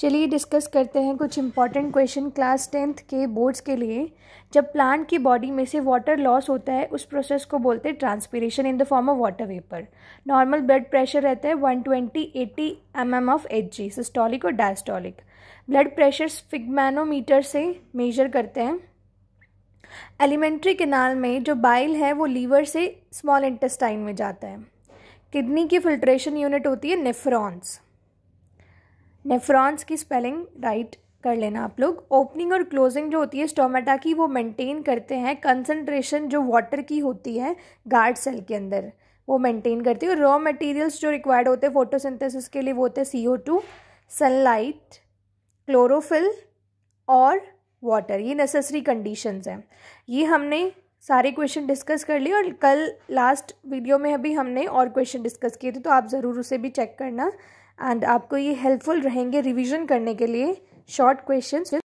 चलिए डिस्कस करते हैं कुछ इंपॉर्टेंट क्वेश्चन क्लास टेंथ के बोर्ड्स के लिए जब प्लांट की बॉडी में से वाटर लॉस होता है उस प्रोसेस को बोलते हैं transpiration in the form of water vapour normal blood pressure रहता है 120 twenty eighty M M of H G systolic और डायस्टॉलिक ब्लड प्रेशर फिगमैनोमीटर से मेजर करते हैं एलिमेंट्री केनाल में जो बाइल है वो लीवर से स्मॉल इंटेस्टाइन में जाता है किडनी की फिल्ट्रेशन यूनिट होती है नेफ्रॉन्स नेफ्रॉन्स की स्पेलिंग राइट कर लेना आप लोग ओपनिंग और क्लोजिंग जो होती है स्टोमेटा की वो मेंटेन करते हैं कंसनट्रेशन जो वाटर की होती है गार्ड सेल के अंदर वो मेंटेन करती है और रॉ मटेरियल्स जो रिक्वायर्ड होते हैं फोटोसिंथेसिस के लिए वो होते हैं C O two sunlight chlorophyll और वाटर ये नेसेसरी कंडीशंस हैं ये हमने सारे क्वेश्चन डिस्कस कर लिए और कल लास्ट वीडियो में अभी हमने और क्वेश्चन डिस्कस किए थे तो आप ज़रूर उसे भी चेक करना एंड आपको ये हेल्पफुल रहेंगे रिवीजन करने के लिए शॉर्ट क्वेश्चन